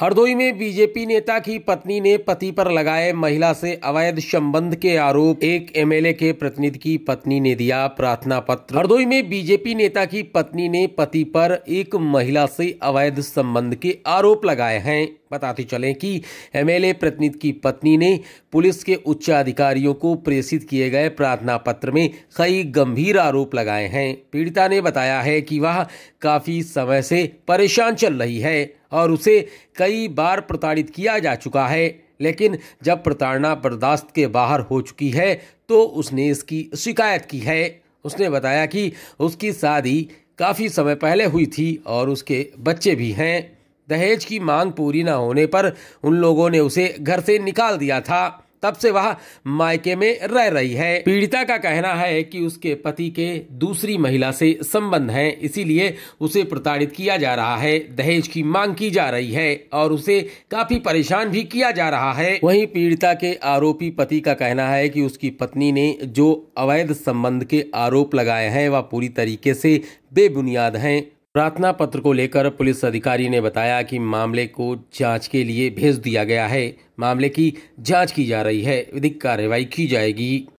हरदोई में बीजेपी नेता की पत्नी ने पति पर लगाए महिला से अवैध संबंध के आरोप एक एमएलए के प्रतिनिधि की पत्नी ने दिया प्रार्थना पत्र हरदोई में बीजेपी नेता की पत्नी ने पति पर एक महिला से अवैध संबंध के आरोप लगाए हैं बताते चलें कि एमएलए प्रतिनिधि की पत्नी ने पुलिस के उच्च अधिकारियों को प्रेषित किए गए प्रार्थना पत्र में कई गंभीर आरोप लगाए हैं पीड़िता ने बताया है कि वह काफ़ी समय से परेशान चल रही है और उसे कई बार प्रताड़ित किया जा चुका है लेकिन जब प्रताड़ना बर्दाश्त के बाहर हो चुकी है तो उसने इसकी शिकायत की है उसने बताया कि उसकी शादी काफ़ी समय पहले हुई थी और उसके बच्चे भी हैं दहेज की मांग पूरी न होने पर उन लोगों ने उसे घर से निकाल दिया था तब से वह मायके में रह रही है पीड़िता का कहना है कि उसके पति के दूसरी महिला से संबंध है इसीलिए उसे प्रताड़ित किया जा रहा है दहेज की मांग की जा रही है और उसे काफी परेशान भी किया जा रहा है वहीं पीड़िता के आरोपी पति का कहना है कि उसकी पत्नी ने जो अवैध संबंध के आरोप लगाए हैं वह पूरी तरीके से बेबुनियाद हैं प्रार्थना पत्र को लेकर पुलिस अधिकारी ने बताया कि मामले को जांच के लिए भेज दिया गया है मामले की जांच की जा रही है विधिक कार्रवाई की जाएगी